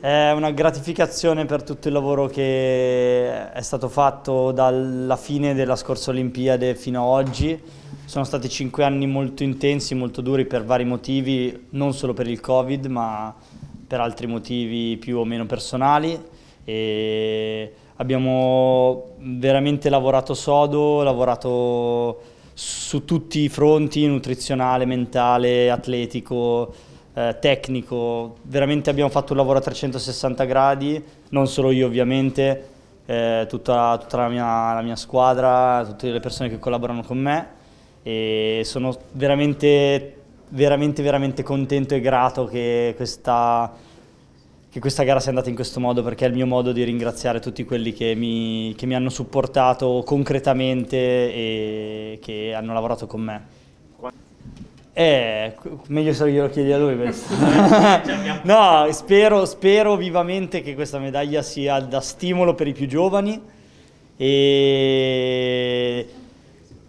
È una gratificazione per tutto il lavoro che è stato fatto dalla fine della scorsa Olimpiade fino ad oggi. Sono stati cinque anni molto intensi, molto duri per vari motivi, non solo per il Covid ma per altri motivi più o meno personali. E abbiamo veramente lavorato sodo, lavorato su tutti i fronti, nutrizionale, mentale, atletico, eh, tecnico, veramente abbiamo fatto un lavoro a 360 gradi, non solo io ovviamente, eh, tutta, tutta la, mia, la mia squadra, tutte le persone che collaborano con me e sono veramente, veramente, veramente contento e grato che questa che questa gara sia andata in questo modo perché è il mio modo di ringraziare tutti quelli che mi, che mi hanno supportato concretamente e che hanno lavorato con me. Eh, meglio se glielo chiedi a lui no, spero, spero vivamente che questa medaglia sia da stimolo per i più giovani e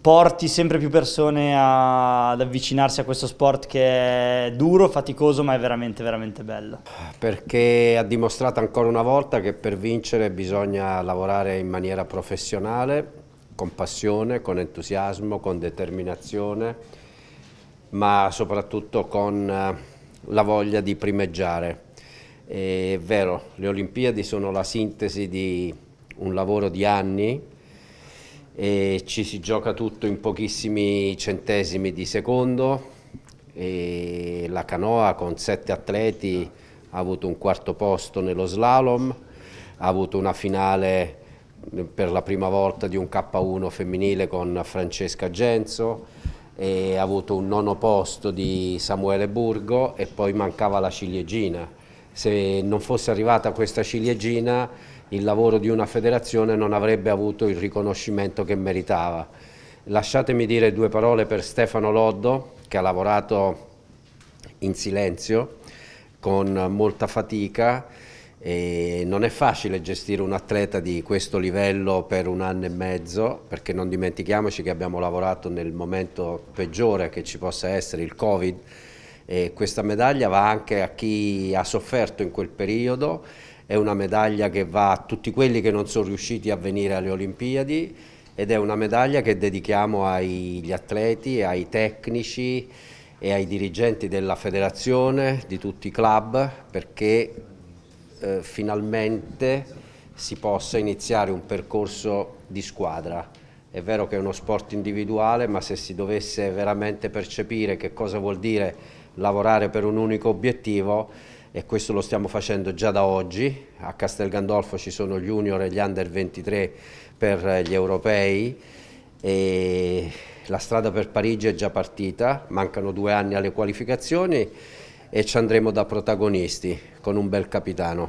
porti sempre più persone a, ad avvicinarsi a questo sport che è duro, faticoso, ma è veramente, veramente bello. Perché ha dimostrato ancora una volta che per vincere bisogna lavorare in maniera professionale, con passione, con entusiasmo, con determinazione, ma soprattutto con eh, la voglia di primeggiare. È vero, le Olimpiadi sono la sintesi di un lavoro di anni, e ci si gioca tutto in pochissimi centesimi di secondo e la canoa con sette atleti ha avuto un quarto posto nello slalom, ha avuto una finale per la prima volta di un K1 femminile con Francesca Genzo ha avuto un nono posto di Samuele Burgo e poi mancava la ciliegina se non fosse arrivata questa ciliegina il lavoro di una federazione non avrebbe avuto il riconoscimento che meritava. Lasciatemi dire due parole per Stefano Loddo che ha lavorato in silenzio con molta fatica e non è facile gestire un atleta di questo livello per un anno e mezzo perché non dimentichiamoci che abbiamo lavorato nel momento peggiore che ci possa essere il Covid e questa medaglia va anche a chi ha sofferto in quel periodo, è una medaglia che va a tutti quelli che non sono riusciti a venire alle Olimpiadi ed è una medaglia che dedichiamo agli atleti, ai tecnici e ai dirigenti della federazione, di tutti i club, perché eh, finalmente si possa iniziare un percorso di squadra. È vero che è uno sport individuale, ma se si dovesse veramente percepire che cosa vuol dire lavorare per un unico obiettivo e questo lo stiamo facendo già da oggi. A Castel Gandolfo ci sono gli junior e gli under 23 per gli europei e la strada per Parigi è già partita, mancano due anni alle qualificazioni e ci andremo da protagonisti con un bel capitano.